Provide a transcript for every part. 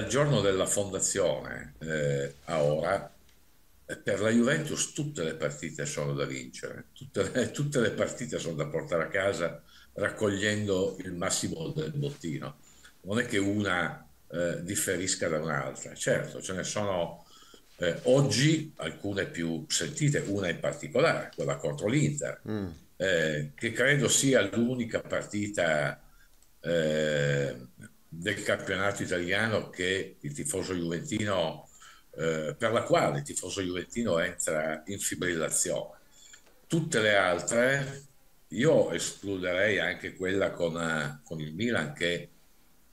dal giorno della fondazione eh, a ora, eh, per la Juventus tutte le partite sono da vincere, tutte le, tutte le, partite sono da portare a casa raccogliendo il massimo del bottino. Non è che una eh, differisca da un'altra, certo, ce ne sono eh, oggi alcune più sentite, una in particolare, quella contro l'Inter, mm. eh, che credo sia l'unica partita eh, del campionato italiano che il tifoso juventino, eh, per la quale il tifoso juventino entra in fibrillazione. Tutte le altre io escluderei anche quella con, eh, con il Milan che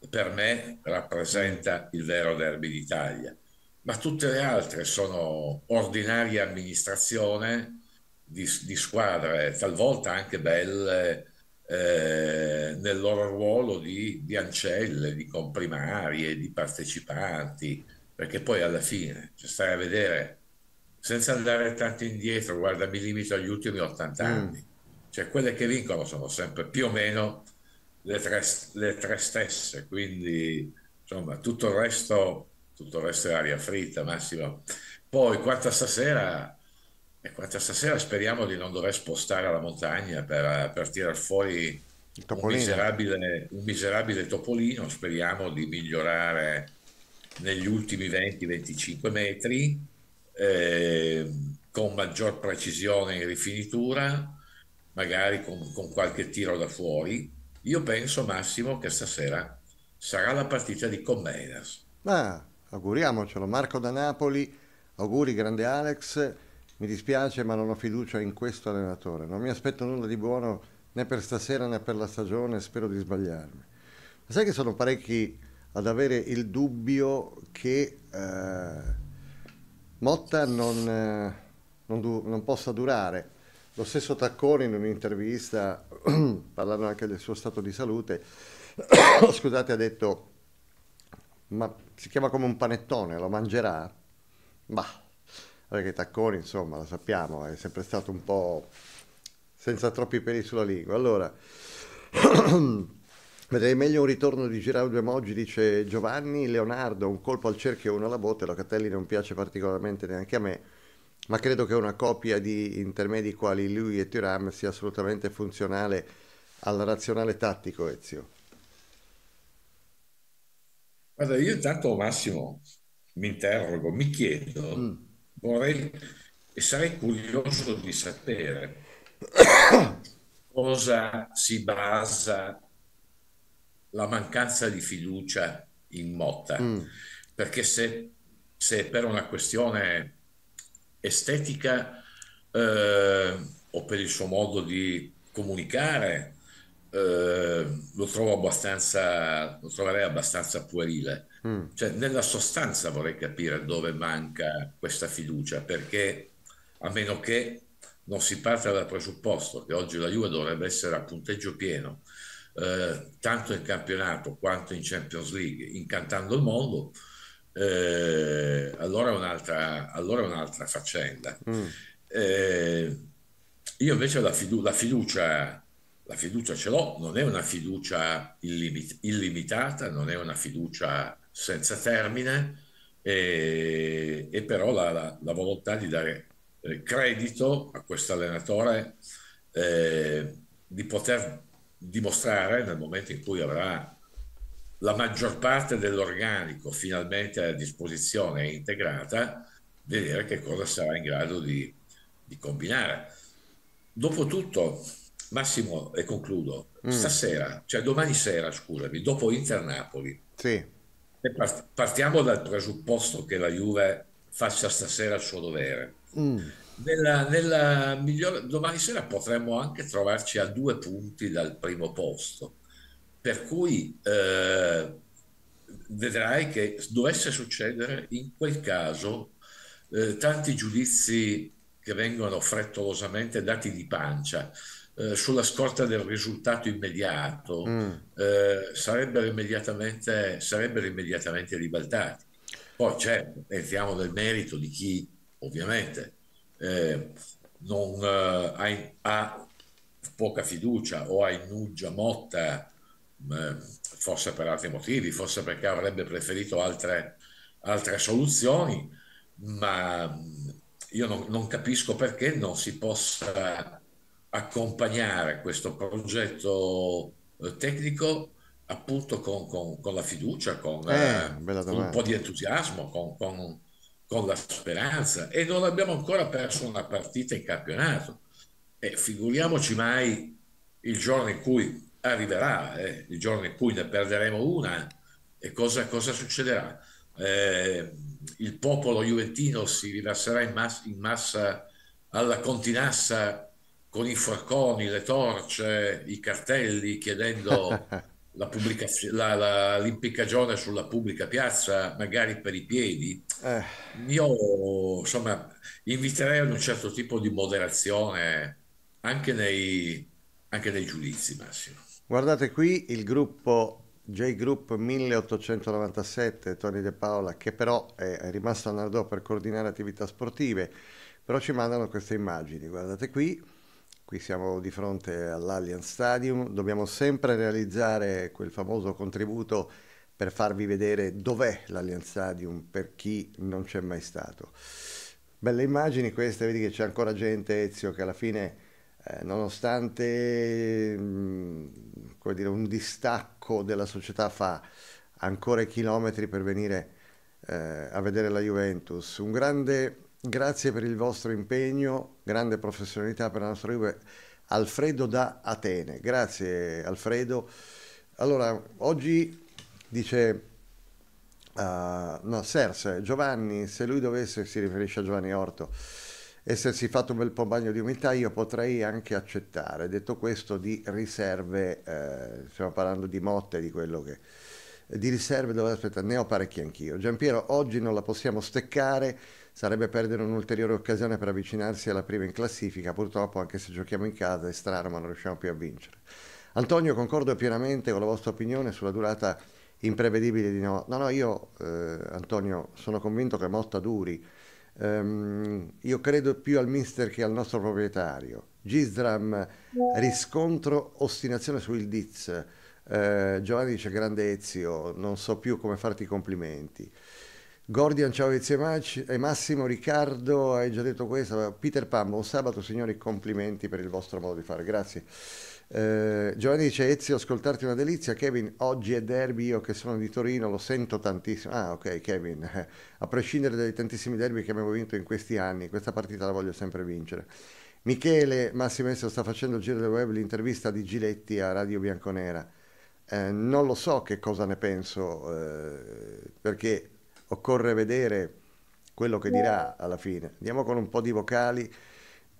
per me rappresenta il vero derby d'Italia, ma tutte le altre sono ordinaria amministrazione di, di squadre, talvolta anche belle eh, nel loro ruolo di, di, ancelle, di comprimarie, di partecipanti, perché poi alla fine, cioè stare a vedere, senza andare tanto indietro, guarda, mi limito agli ultimi 80 mm. anni, mm. cioè quelle che vincono sono sempre più o meno le tre, le tre stesse, quindi insomma tutto il resto, tutto il resto è aria fritta, Massimo. Poi quarta stasera questa stasera speriamo di non dover spostare alla montagna per, per tirar fuori un miserabile, un miserabile, topolino, speriamo di migliorare negli ultimi 20-25 metri eh, con maggior precisione in rifinitura, magari con, con qualche tiro da fuori. Io penso Massimo che stasera sarà la partita di Commedas. Ma ah, auguriamocelo, Marco da Napoli, auguri grande Alex mi dispiace ma non ho fiducia in questo allenatore, non mi aspetto nulla di buono né per stasera né per la stagione, spero di sbagliarmi. Ma sai che sono parecchi ad avere il dubbio che eh, Motta non, eh, non, du- non possa durare. Lo stesso Tacconi in un'intervista, parlando anche del suo stato di salute, scusate, ha detto, ma si chiama come un panettone, lo mangerà? Bah, perché Tacconi, insomma, la sappiamo, è sempre stato un po' senza troppi peli sulla lingua. Allora, vedrei meglio un ritorno di Giraudo Emoji, dice Giovanni Leonardo, un colpo al cerchio e uno alla botte, Locatelli non piace particolarmente neanche a me, ma credo che una coppia di intermedi quali lui e Tiram sia assolutamente funzionale al razionale tattico, Ezio. Guarda, io intanto Massimo mi interrogo, mi chiedo... Mm vorrei e sarei curioso di sapere cosa si basa la mancanza di fiducia in Motta. Mm. Perché se, se, per una questione estetica eh, o per il suo modo di comunicare eh, lo trovo abbastanza, lo troverei abbastanza puerile Mm. Cioè, nella sostanza vorrei capire dove manca questa fiducia, perché a meno che non si parta dal presupposto che oggi la Juve dovrebbe essere a punteggio pieno, eh, tanto in campionato quanto in Champions League, incantando il mondo, eh, allora, è un'altra, allora un'altra faccenda. Mm. Eh, io invece la, fidu- la, fiducia, la fiducia ce l'ho, non è una fiducia illimit- illimitata, non è una fiducia senza termine e, e però la, la, la, volontà di dare eh, credito a questo allenatore eh, di poter dimostrare nel momento in cui avrà la maggior parte dell'organico finalmente a disposizione e integrata, vedere che cosa sarà in grado di, di combinare. Dopotutto, Massimo, e concludo, mm. stasera, cioè domani sera, scusami, dopo Inter Napoli, sì. Partiamo dal presupposto che la Juve faccia stasera il suo dovere. Mm. Nella, nella migliore, domani sera potremmo anche trovarci a due punti dal primo posto, per cui eh, vedrai che dovesse succedere in quel caso eh, tanti giudizi che vengono frettolosamente dati di pancia eh, sulla scorta del risultato immediato mm. eh, sarebbero, immediatamente, sarebbero immediatamente ribaltati. Poi certo, entriamo nel merito di chi ovviamente eh, non eh, ha, ha, poca fiducia o ha innuggia Motta, mm, forse per altri motivi, forse perché avrebbe preferito altre, altre soluzioni, ma mm, io non, non capisco perché non si possa accompagnare questo progetto eh, tecnico appunto con, con, con la fiducia, con, eh, con eh, un po' di entusiasmo, con, la speranza e non abbiamo ancora perso una partita in campionato e figuriamoci mai il giorno in cui arriverà, eh, il giorno in cui ne perderemo una eh, e cosa, cosa succederà? Eh, il popolo juventino si rilasserà in, mas- in massa alla continassa con i forconi, le torce, i cartelli chiedendo la pubblicazione, la, la, l'impiccagione sulla pubblica piazza, magari per i piedi. Eh. Io insomma inviterei ad un certo tipo di moderazione anche nei, anche nei giudizi, Massimo. Guardate qui il gruppo J Group 1897 Tony De Paola, che però è rimasto a Nardò per coordinare attività sportive, però ci mandano queste immagini, guardate qui Qui siamo di fronte all'Allianz Stadium, dobbiamo sempre realizzare quel famoso contributo per farvi vedere dov'è l'Allianz Stadium per chi non c'è mai stato. Belle immagini queste, vedi che c'è ancora gente Ezio che alla fine eh, nonostante mh, mm, dire, un distacco della società fa ancora i chilometri per venire eh, a vedere la Juventus. Un grande Grazie per il vostro impegno, grande professionalità per la nostra Juve. Alfredo da Atene. Grazie Alfredo. Allora, oggi dice uh, no, Serse, Giovanni, se lui dovesse, si riferisce a Giovanni Orto, essersi fatto un bel po' bagno di umiltà, io potrei anche accettare. Detto questo, di riserve, eh, stiamo parlando di motte, di quello che... Di riserve dove aspetta, ne ho parecchie anch'io. Giampiero, oggi non la possiamo steccare, sarebbe perdere un'ulteriore occasione per avvicinarsi alla prima in classifica, purtroppo anche se giochiamo in casa è strano ma non riusciamo più a vincere. Antonio, concordo pienamente con la vostra opinione sulla durata imprevedibile di no. No, no, io eh, Antonio sono convinto che Motta duri. Um, io credo più al mister che al nostro proprietario. Gisdram, riscontro, ostinazione sul Diz. Eh, Giovanni dice grande Ezio, non so più come farti i complimenti. Gordian, ciao e Massimo, Riccardo, hai già detto questo, Peter Pan, buon sabato signori, complimenti per il vostro modo di fare, grazie. Eh, Giovanni dice Ezio, ascoltarti una delizia, Kevin, oggi è derby, io che sono di Torino lo sento tantissimo. Ah ok Kevin, a prescindere dai tantissimi derby che abbiamo vinto in questi anni, questa partita la voglio sempre vincere. Michele, Massimo Ezio sta facendo il giro del web l'intervista di Giletti a Radio Bianconera. Eh, non lo so che cosa ne penso, eh, perché occorre vedere quello che dirà alla fine. Andiamo con un po' di vocali.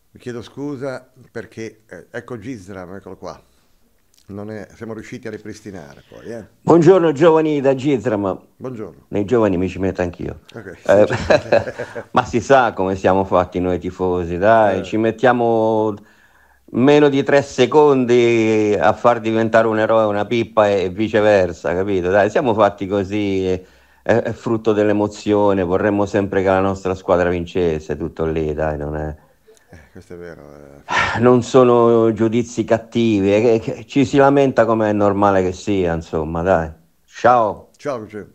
Vi chiedo scusa perché, eh, ecco Gisram, eccolo qua. È, siamo riusciti a ripristinare poi. Eh. Buongiorno giovani da Gizram. Buongiorno. Nei giovani mi ci metto anch'io. Okay. Eh, ma si sa come siamo fatti noi tifosi, dai, eh. ci mettiamo meno di tre secondi a far diventare un eroe una pippa e viceversa, capito? Dai, siamo fatti così è, è frutto dell'emozione, vorremmo sempre che la nostra squadra vincesse, tutto lì, dai, non è... Eh, questo è vero. Eh. Ah, non sono giudizi cattivi, eh, ci si lamenta come è normale che sia, insomma, dai. Ciao. Ciao, sì,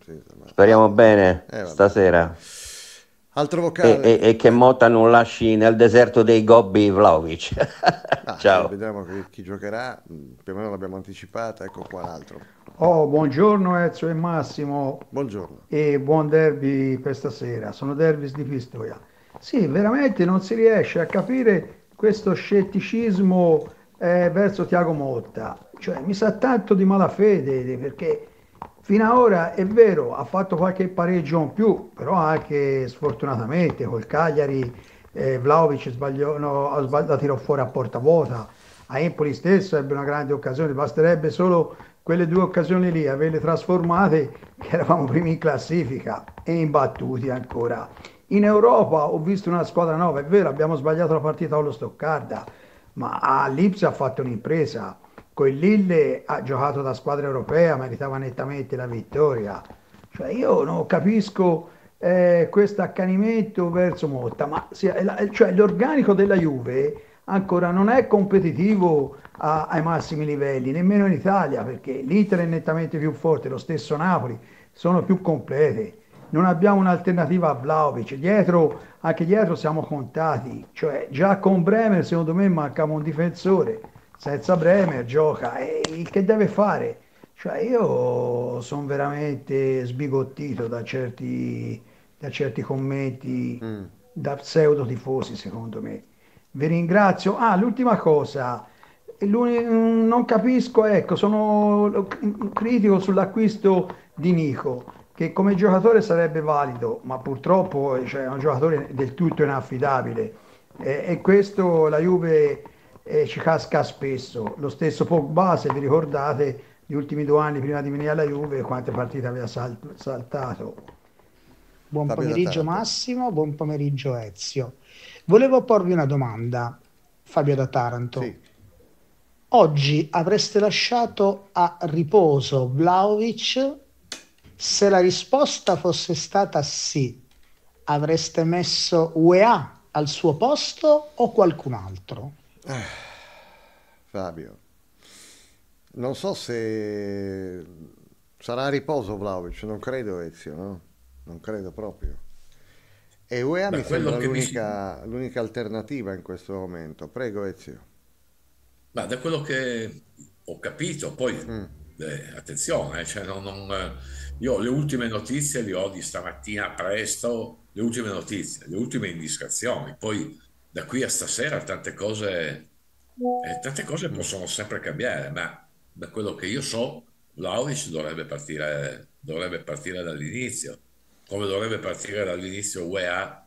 Speriamo bene eh, stasera. Altro vocale. E, e, e, che Mota non lasci nel deserto dei Gobbi Vlaovic. ah, Ciao. Sì, vediamo chi, chi giocherà, mm, più o meno l'abbiamo anticipata, ecco qua l'altro. Oh, buongiorno Ezio e Massimo. Buongiorno. E buon derby questa sera. Sono Dervis di Pistoia. Sì, veramente non si riesce a capire questo scetticismo eh, verso Tiago Motta. Cioè, mi sa tanto di malafede perché fino ad ora è vero, ha fatto qualche pareggio in più, però anche sfortunatamente col Cagliari eh, Vlaovic sbagliò, no, sbagliò, tirò fuori a porta vuota. A Empoli stesso ebbe una grande occasione, basterebbe solo quelle due occasioni lì, averle trasformate, che eravamo primi in classifica e imbattuti ancora. In Europa ho visto una squadra nuova, è vero, abbiamo sbagliato la partita con lo Stoccarda, ma a ha fatto un'impresa. Con il Lille ha giocato da squadra europea, meritava nettamente la vittoria. Cioè io non capisco eh, questo accanimento verso Motta, ma cioè, l'organico della Juve ancora non è competitivo a, ai massimi livelli, nemmeno in Italia, perché l'Inter è nettamente più forte, lo stesso Napoli, sono più complete. Non abbiamo un'alternativa a Vlaovic, dietro, anche dietro siamo contati, cioè già con Bremer secondo me mancava un difensore, senza Bremer gioca, e che deve fare? Cioè io sono veramente sbigottito da certi, da certi commenti mm. da pseudo tifosi secondo me vi ringrazio. Ah, l'ultima cosa. L'un... Mm, non capisco, ecco, sono mm, critico sull'acquisto di Nico, che come giocatore sarebbe valido, ma purtroppo eh, cioè, è un giocatore del tutto inaffidabile. E, e questo la Juve eh, ci casca spesso. Lo stesso Pogba, se vi ricordate, gli ultimi due anni prima di venire alla Juve, quante partite aveva sal- saltato. Buon Fabio pomeriggio Massimo, buon pomeriggio Ezio. Volevo porvi una domanda, Fabio da Taranto. Sì. Oggi avreste lasciato a riposo Vlaovic se la risposta fosse stata sì, avreste messo UEA al suo posto o qualcun altro? Ah, Fabio, non so se sarà a riposo Vlaovic, non credo Ezio, no? non credo proprio. E UEA Beh, mi sembra l'unica, mi... l'unica, alternativa in questo momento. Prego Ezio. Ma da quello che ho capito, poi mm. eh, attenzione, cioè non, non, eh, io le ultime notizie le ho di stamattina presto, le ultime notizie, le ultime indiscrezioni, poi da qui a stasera tante cose, eh, tante cose mm. possono sempre cambiare, ma da quello che io so, Lauric dovrebbe partire, dovrebbe partire dall'inizio come dovrebbe partire dall'inizio UEA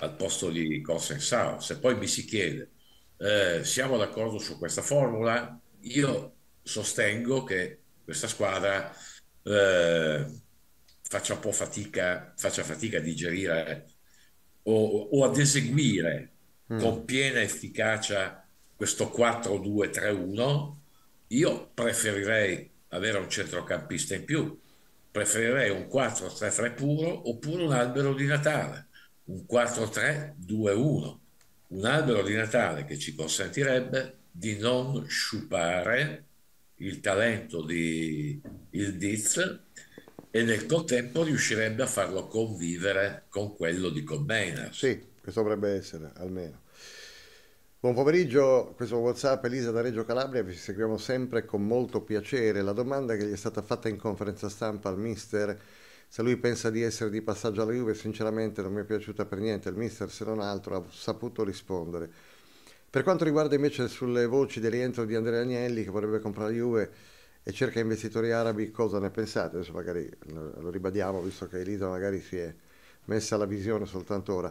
al posto di Corsensao. Se poi mi si chiede, eh, siamo d'accordo su questa formula, io sostengo che questa squadra eh, faccia un po' fatica, faccia fatica a digerire o, o ad eseguire mm. con piena efficacia questo 4-2-3-1, io preferirei avere un centrocampista in più, preferirei un 4-3-3 puro oppure un albero di Natale, un 4-3-2-1, un albero di Natale che ci consentirebbe di non sciupare il talento di il Diz e nel contempo riuscirebbe a farlo convivere con quello di Cobain. Sì, questo dovrebbe essere almeno. Buon pomeriggio, questo WhatsApp Elisa da Reggio Calabria, vi seguiamo sempre con molto piacere. La domanda che gli è stata fatta in conferenza stampa al mister, se lui pensa di essere di passaggio alla Juve, sinceramente non mi è piaciuta per niente, il mister se non altro ha saputo rispondere. Per quanto riguarda invece sulle voci del rientro di Andrea Agnelli che vorrebbe comprare la Juve e cerca investitori arabi, cosa ne pensate? Adesso magari eh, lo ribadiamo, visto che Elisa magari si è messa la visione soltanto ora.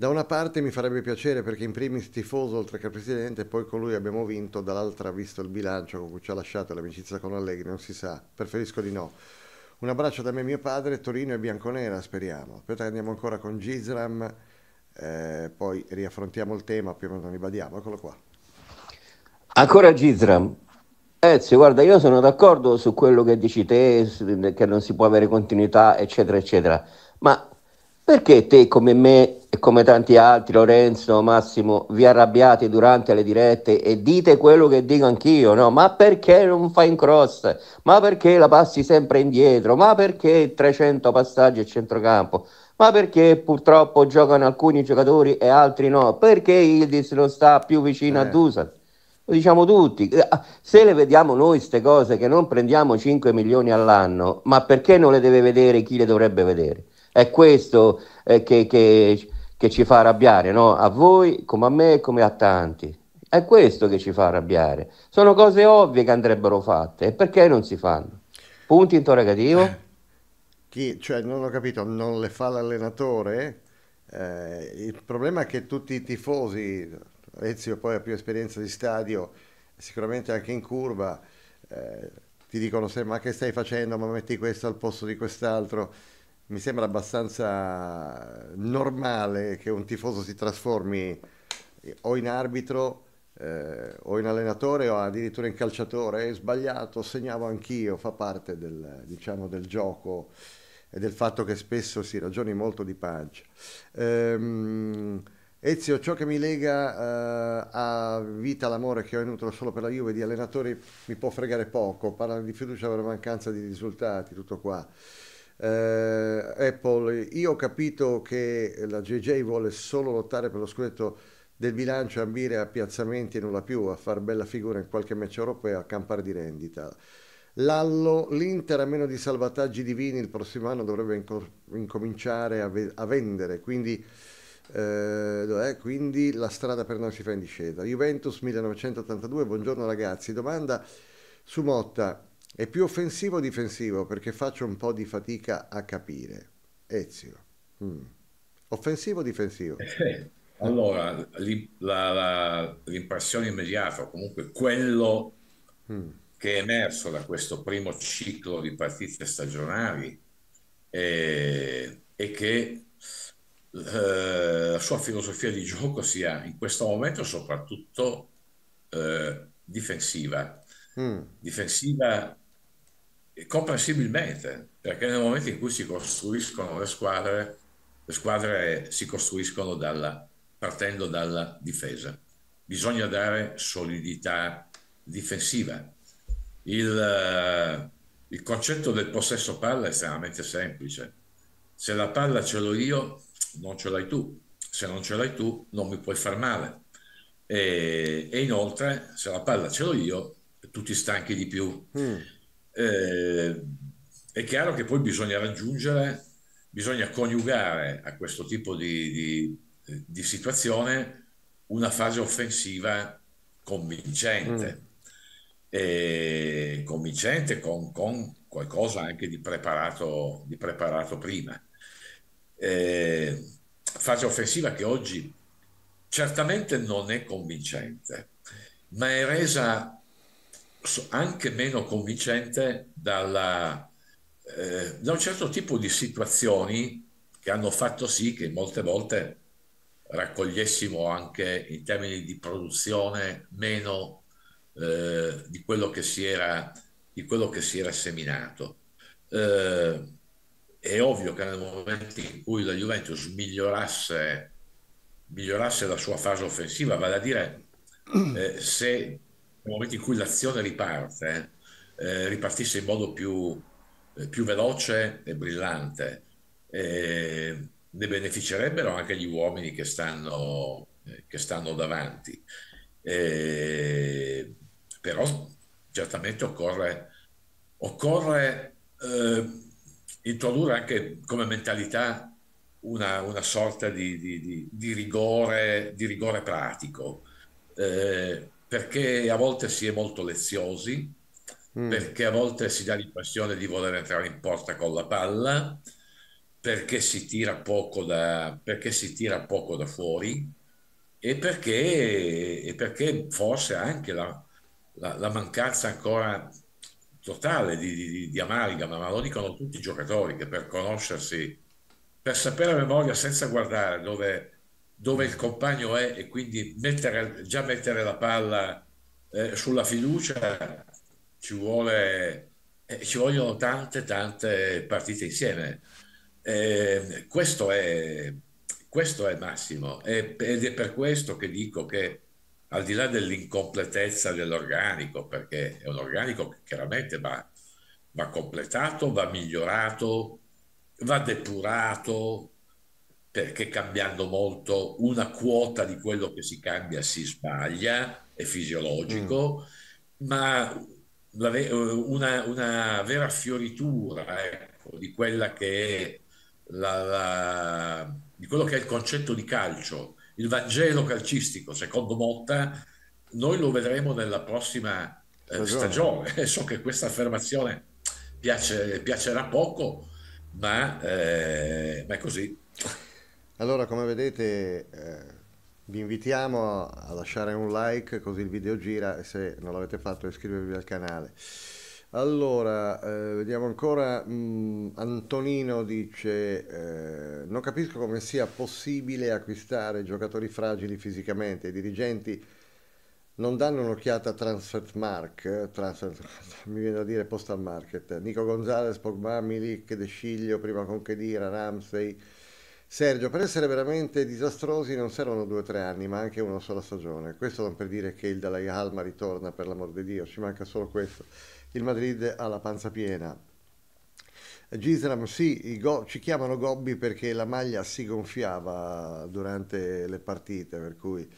Da una parte mi farebbe piacere perché in primis tifoso oltre che presidente, poi con lui abbiamo vinto, dall'altra visto il bilancio con cui ci ha lasciato l'amicizia con Allegri, non si sa, preferisco di no. Un abbraccio da me e mio padre, Torino e Bianconera, speriamo. Poi andiamo ancora con Gizram, eh, poi riaffrontiamo il tema, più o meno ribadiamo, eccolo qua. Ancora Gisram, Ezio, guarda, io sono d'accordo su quello che dici te, che non si può avere continuità, eccetera, eccetera, ma perché te come me e come tanti altri, Lorenzo, Massimo, vi arrabbiate durante le dirette e dite quello che dico anch'io, no? Ma perché non fai in cross? Ma perché la passi sempre indietro? Ma perché 300 passaggi a centrocampo? Ma perché purtroppo giocano alcuni giocatori e altri no? Perché Ildis non sta più vicino eh. a Dusan? Lo diciamo tutti, eh, ah, se le vediamo noi queste cose che non prendiamo 5 milioni all'anno, ma perché non le deve vedere chi le dovrebbe vedere? È questo eh, che, che che ci fa arrabbiare, no? a voi come a me e come a tanti. È questo che ci fa arrabbiare. Sono cose ovvie che andrebbero fatte e perché non si fanno? Punti interrogativo? Eh, chi, cioè, non ho capito, non le fa l'allenatore? Eh, il problema è che tutti i tifosi, Ezio poi ha più esperienza di stadio, sicuramente anche in curva, eh, ti dicono se, ma che stai facendo, ma metti questo al posto di quest'altro mi sembra abbastanza normale che un tifoso si trasformi eh, o in arbitro eh, o in allenatore o addirittura in calciatore, è sbagliato, segnavo anch'io, fa parte del, diciamo, del gioco e del fatto che spesso si ragioni molto di pancia. Ehm, Ezio, ciò che mi lega eh, a vita, l'amore che ho inutile solo per la Juve di allenatori mi può fregare poco, parla di fiducia per mancanza di risultati, tutto qua. Eh, Apple, io ho capito che la JJ vuole solo lottare per lo scudetto del bilancio, ambire a piazzamenti e nulla più, a far bella figura in qualche match europeo, a campare di rendita. Lallo, l'Inter a meno di salvataggi divini il prossimo anno dovrebbe inco- incominciare a, ve- a, vendere, quindi, eh, quindi la strada per noi si fa in discesa. Juventus 1982, buongiorno ragazzi, domanda su Motta, è più offensivo o difensivo perché faccio un po' di fatica a capire. Ezio. Mm. Offensivo o difensivo? Eh, allora, l'impressione immediata, comunque quello mm. che è emerso da questo primo ciclo di partite stagionali è, è che eh, la sua filosofia di gioco sia in questo momento soprattutto eh, difensiva. Mm. Difensiva comprensibilmente, perché nel momento in cui si costruiscono le squadre, le squadre si costruiscono dalla, partendo dalla difesa. Bisogna dare solidità difensiva. Il, eh, il concetto del possesso palla è estremamente semplice. Se la palla ce l'ho io, non ce l'hai tu. Se non ce l'hai tu, non mi puoi far male. E, e inoltre, se la palla ce l'ho io, tu ti stanchi di più. Mm eh, è chiaro che poi bisogna raggiungere, bisogna coniugare a questo tipo di, di, di situazione una fase offensiva convincente, mm. convincente con, con, qualcosa anche di preparato, di preparato prima. Eh, fase offensiva che oggi certamente non è convincente, ma è resa anche meno convincente dalla, eh, da un certo tipo di situazioni che hanno fatto sì che molte volte raccogliessimo anche in termini di produzione meno eh, di, quello che si era, di quello che si era seminato. Eh, è ovvio che nel momento in cui la Juventus migliorasse, migliorasse la sua fase offensiva, vale a dire eh, se nel momento in cui l'azione riparte, eh, ripartisse in modo più, eh, più veloce e brillante. Eh, ne beneficerebbero anche gli uomini che stanno, eh, che stanno davanti. Eh, però certamente occorre, occorre introdurre anche come mentalità una, una sorta di, di, di, di, rigore, di rigore pratico. Eh, perché a volte si è molto leziosi, mm. perché a volte si dà l'impressione di voler entrare in porta con la palla, perché si tira poco da, tira poco da fuori e perché, e perché, forse anche la, la, la mancanza ancora totale di, di, di amalgama, ma lo dicono tutti i giocatori che per conoscersi, per sapere a memoria senza guardare dove dove il compagno è e quindi mettere, già mettere la palla eh, sulla fiducia ci vuole eh, ci vogliono tante tante partite insieme eh, questo, è, questo è massimo e, ed è per questo che dico che al di là dell'incompletezza dell'organico perché è un organico che chiaramente va, va completato va migliorato va depurato perché cambiando molto una quota di quello che si cambia si sbaglia, è fisiologico, mm. ma ve- una, una, vera fioritura ecco, di quella che è la, la, di quello che è il concetto di calcio, il Vangelo calcistico, secondo Motta, noi lo vedremo nella prossima eh, stagione. So che questa affermazione piace, piacerà poco, ma, eh, ma è così. Allora, come vedete, eh, vi invitiamo a lasciare un like così il video gira e se non l'avete fatto iscrivervi al canale. Allora, eh, vediamo ancora, mh, mm, Antonino dice, eh, non capisco come sia possibile acquistare giocatori fragili fisicamente, i dirigenti non danno un'occhiata a Transfermark, transfer, mi viene da dire Postal Market, Nico Gonzalez, Pogba, Milik, De Sciglio, prima con Chedira, Ramsey, Sergio, per essere veramente disastrosi non servono due o tre anni, ma anche una sola stagione. Questo non per dire che il Dalai Alma ritorna, per l'amor di Dio, ci manca solo questo. Il Madrid ha la panza piena. Gisram, sì, go- ci chiamano Gobbi perché la maglia si gonfiava durante le partite, per cui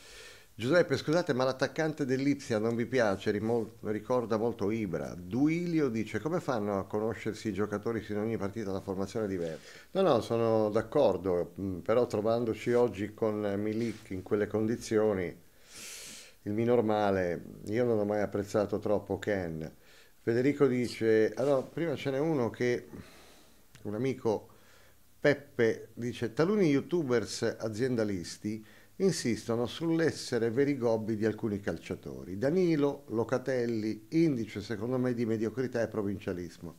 Giuseppe, scusate, ma l'attaccante dell'Ipsia non vi piace, Rimol- ricorda molto Ibra. Duilio dice, come fanno a conoscersi i giocatori se in ogni partita la formazione è diversa? No, no, sono d'accordo, mm, però trovandoci oggi con Milik in quelle condizioni, il mio normale, io non ho mai apprezzato troppo Ken. Federico dice, allora, prima ce n'è uno che, un amico, Peppe, dice, taluni youtubers aziendalisti insistono sull'essere veri gobbi di alcuni calciatori. Danilo, Locatelli, indice secondo me di mediocrità e provincialismo.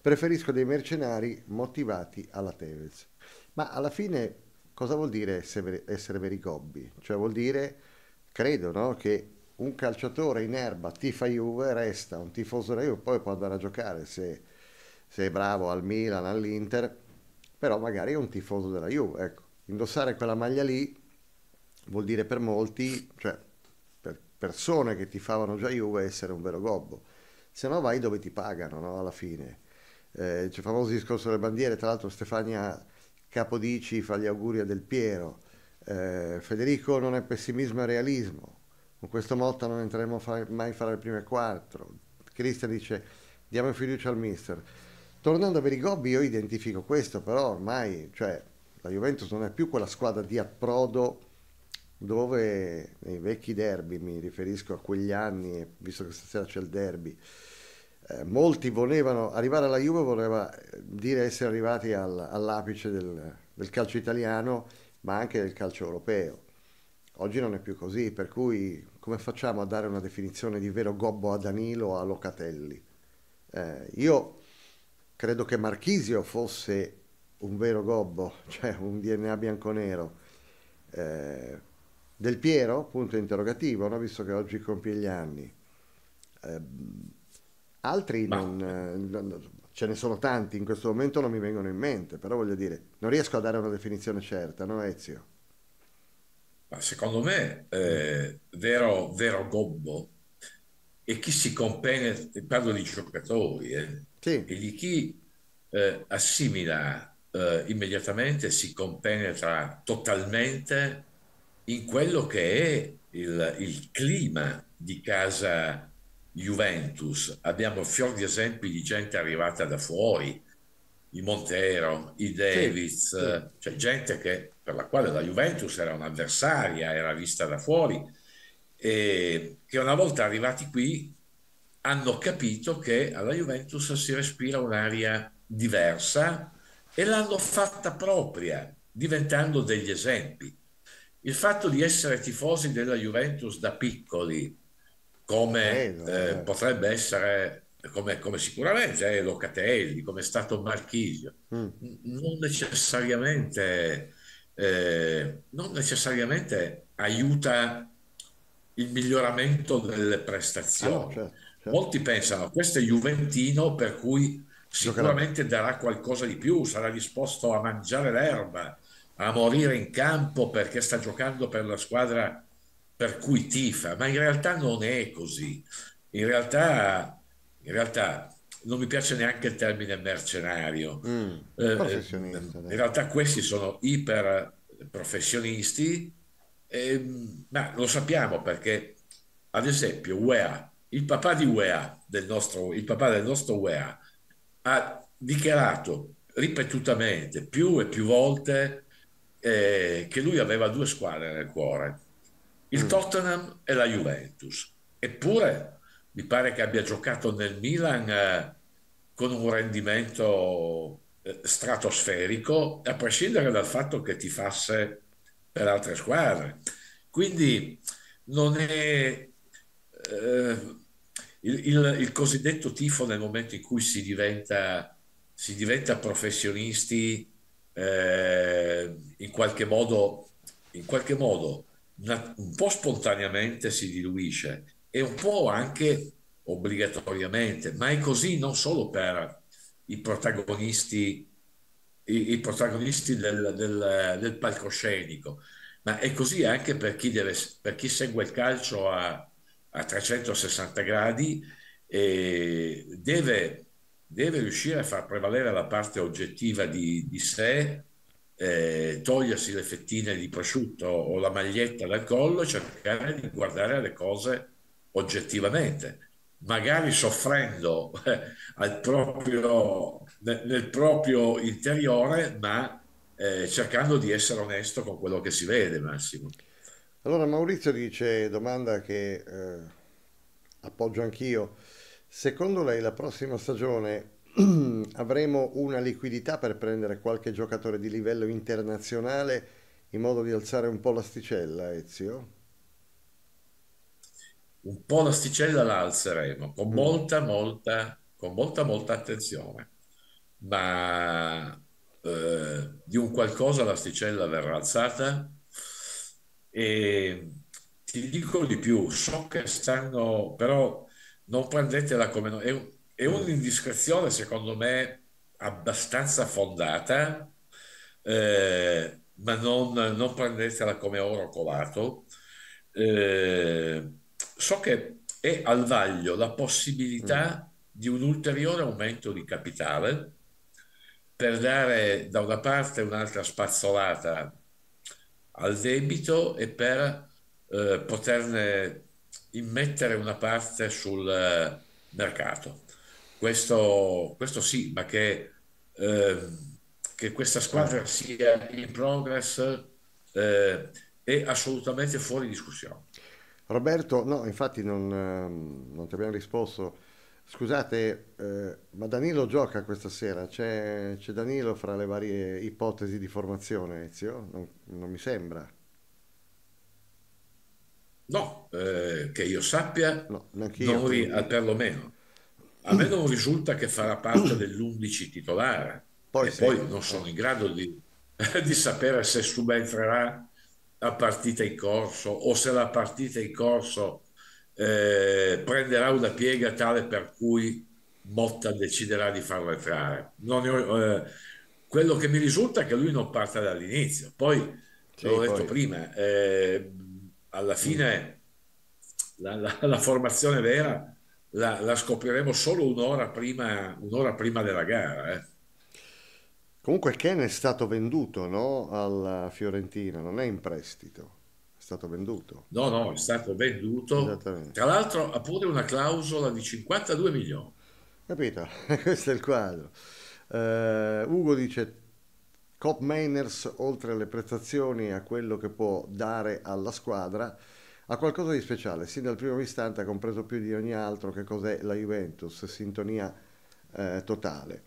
Preferisco dei mercenari motivati alla Tevez. Ma alla fine cosa vuol dire essere veri gobbi? Cioè vuol dire, credo, no, che un calciatore in erba tifa Juve, resta un tifoso della Juve, poi può andare a giocare se, se è bravo al Milan, all'Inter, però magari è un tifoso della Juve. Ecco, indossare quella maglia lì vuol dire per molti, cioè per persone che ti favano già Juve, essere un vero gobbo. Se no vai dove ti pagano, no? Alla fine. Eh, c'è il famoso discorso delle bandiere, tra l'altro Stefania Capodici fa gli auguri a Del Piero. Eh, Federico non è pessimismo è realismo. Con questo motto non entreremo mai fra le prime quattro. Cristian dice diamo fiducia al mister. Tornando a Berigobbi io identifico questo, però ormai cioè, la Juventus non è più quella squadra di approdo dove nei vecchi derby, mi riferisco a quegli anni, visto che stasera c'è il derby, eh, molti volevano arrivare alla Juve, voleva eh, dire essere arrivati al, all'apice del, del calcio italiano, ma anche del calcio europeo. Oggi non è più così, per cui come facciamo a dare una definizione di vero gobbo a Danilo o a Locatelli? Eh, io credo che Marchisio fosse un vero gobbo, cioè un DNA bianconero. Eh, del Piero, punto interrogativo, no? visto che oggi compie gli anni. Eh, altri Ma... non, eh, non, ce ne sono tanti, in questo momento non mi vengono in mente, però voglio dire, non riesco a dare una definizione certa, no Ezio? Ma secondo me, eh, vero, vero gobbo e chi si compenetra, parlo di giocatori, eh, sì. e di chi eh, assimila eh, immediatamente, si compenetra totalmente in quello che è il, il clima di casa Juventus. Abbiamo fior di esempi di gente arrivata da fuori, i Montero, i Davis, sì, sì. cioè gente che, per la quale la Juventus era un'avversaria, era vista da fuori, e che una volta arrivati qui hanno capito che alla Juventus si respira un'aria diversa e l'hanno fatta propria, diventando degli esempi il fatto di essere tifosi della Juventus da piccoli, come eh, eh, certo. potrebbe essere, come, come sicuramente è eh, Locatelli, come è stato Marchisio, mm. non necessariamente... Eh, non necessariamente aiuta il miglioramento delle prestazioni. Ah, certo, certo. Molti pensano questo è Juventino per cui sicuramente darà qualcosa di più, sarà disposto a mangiare l'erba, a morire in campo perché sta giocando per la squadra per cui tifa, ma in realtà non è così. In realtà, in realtà non mi piace neanche il termine mercenario. Mm, eh, eh in realtà questi sono iper professionisti, eh, ma lo sappiamo perché, ad esempio, UEA, il papà di UEA, del nostro, il papà del nostro UEA, ha dichiarato ripetutamente, più e più volte, eh, che lui aveva due squadre nel cuore, il mm. Tottenham e la Juventus. Eppure mi pare che abbia giocato nel Milan eh, con un rendimento eh, stratosferico, a prescindere dal fatto che tifasse per altre squadre. Quindi non è... Eh, il, il, il, cosiddetto tifo nel momento in cui si diventa, si diventa professionisti eh, in qualche modo, in qualche modo una, un po' spontaneamente si diluisce e un po' anche obbligatoriamente, ma è così non solo per i protagonisti, i, i protagonisti del, del, del, palcoscenico, ma è così anche per chi, deve, per chi segue il calcio a, a 360 gradi e deve deve riuscire a far prevalere la parte oggettiva di, di sé, eh, togliersi le fettine di prosciutto o la maglietta dal collo e cercare di guardare le cose oggettivamente, magari soffrendo eh, proprio, nel, nel, proprio interiore, ma eh, cercando di essere onesto con quello che si vede, Massimo. Allora Maurizio dice, domanda che eh, appoggio anch'io, Secondo lei la prossima stagione avremo una liquidità per prendere qualche giocatore di livello internazionale in modo di alzare un po' l'asticella, Ezio? Un po' l'asticella la alzeremo con mm. molta, molta, con molta, molta attenzione, ma eh, di un qualcosa l'asticella verrà alzata e ti dico di più, so che stanno però non prendetela come... No, è, è mm. un'indiscrezione, secondo me, abbastanza fondata, eh, ma non, non, prendetela come oro colato. Eh, so che è al vaglio la possibilità mm. di un ulteriore aumento di capitale per dare da una parte un'altra spazzolata al debito e per eh, poterne immettere una parte sul eh, mercato. Questo, questo sì, ma che, eh, che, questa squadra sia in progress eh, è assolutamente fuori discussione. Roberto, no, infatti non, ehm, non ti abbiamo risposto. Scusate, eh, ma Danilo gioca questa sera? C'è, c'è, Danilo fra le varie ipotesi di formazione, Ezio? Non, non mi sembra. No, eh, che io sappia, no, non ri- perlomeno. A me non risulta che farà parte dell'11 titolare. Poi, e sì. poi non sono in grado di, di sapere se subentrerà la partita in corso o se la partita in corso eh, prenderà una piega tale per cui Motta deciderà di farlo entrare. Ho, eh, quello che mi risulta è che lui non parte dall'inizio. Poi, sì, l'ho detto prima, eh, alla fine la, la, la formazione vera la, la, scopriremo solo un'ora prima, un'ora prima della gara. Eh. Comunque Ken è stato venduto no? alla Fiorentina, non è in prestito, è stato venduto. No, no, è stato venduto. Tra l'altro ha pure una clausola di 52 milioni. Capito? Questo è il quadro. Uh, Ugo dice Cop Mainers, oltre alle prestazioni e a quello che può dare alla squadra, ha qualcosa di speciale. Sin dal primo istante ha compreso più di ogni altro che cos'è la Juventus, sintonia eh, totale.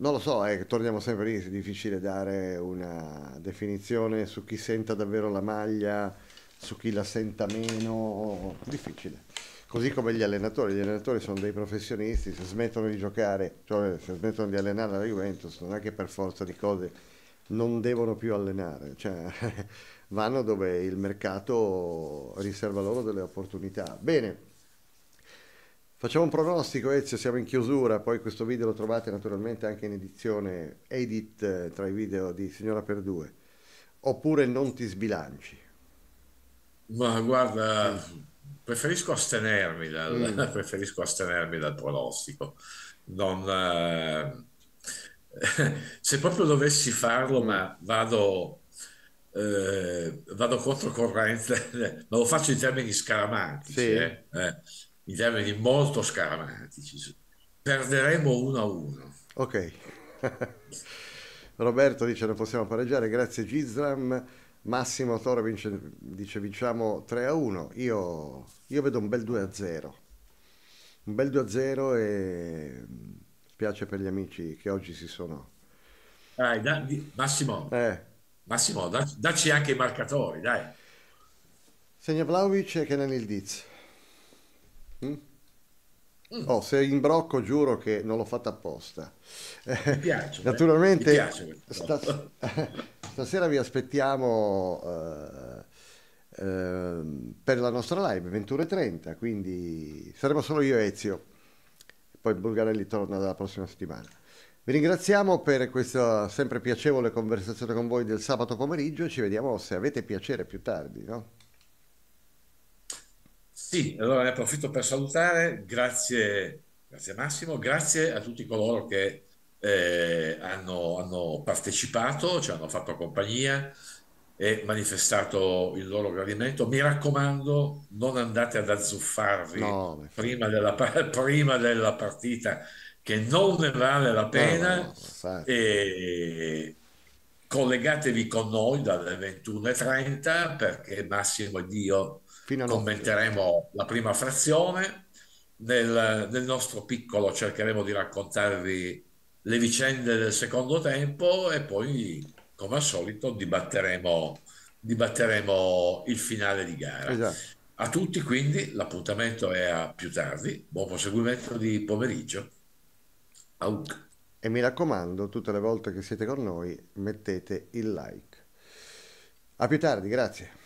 Non lo so, eh, torniamo sempre lì, è difficile dare una definizione su chi senta davvero la maglia, su chi la senta meno, difficile. Così come gli allenatori, gli allenatori sono dei professionisti, se smettono di giocare, cioè se smettono di allenare la Juventus, non è che per forza di cose non devono più allenare, cioè, vanno dove il mercato riserva loro delle opportunità. Bene, facciamo un pronostico Ezio, siamo in chiusura, poi questo video lo trovate naturalmente anche in edizione edit eh, tra i video di Signora per Due, oppure non ti sbilanci. Ma guarda, preferisco astenermi dal, mm. preferisco astenermi dal pronostico. Non, eh, se proprio dovessi farlo, ma vado, eh, vado controcorrente, ma lo faccio in termini scaramantici, sì. eh, eh in termini molto scaramantici. Perderemo uno a uno. Ok. Roberto dice non possiamo pareggiare, grazie Gisram. Massimo Toro vince, dice vinciamo 3 a 1, io, io vedo un bel 2 a 0, un bel 2 a 0 e spiace mm, per gli amici che oggi si sono... Dai, da, Massimo, eh. Massimo da, dacci anche i marcatori, dai. Segna Vlaovic e Kenan Ildiz. Mm? Mm. Oh, sei in brocco, giuro che non l'ho fatta apposta. Mi piace. Naturalmente, mi piace stas- stasera vi aspettiamo uh, uh, per la nostra live 21.30, quindi saremo solo io e Ezio. Poi Bulgarelli torna dalla prossima settimana. Vi ringraziamo per questa sempre piacevole conversazione con voi del sabato pomeriggio ci vediamo se avete piacere più tardi. No? Sì, allora ne approfitto per salutare, grazie, grazie Massimo, grazie a tutti coloro che eh, hanno, hanno, partecipato, ci hanno fatto compagnia e manifestato il loro gradimento. Mi raccomando, non andate ad azzuffarvi no. prima, della, prima della partita che non ne vale la pena no, no, e collegatevi con noi dalle 21.30 perché Massimo e Dio... Fino a Commenteremo la prima frazione. Nel, nel, nostro piccolo cercheremo di raccontarvi le vicende del secondo tempo e poi, come al solito, dibatteremo, dibatteremo il finale di gara. Esatto. A tutti quindi l'appuntamento è a più tardi, buon proseguimento di pomeriggio. Aug. E mi raccomando, tutte le volte che siete con noi, mettete il like. A più tardi, grazie.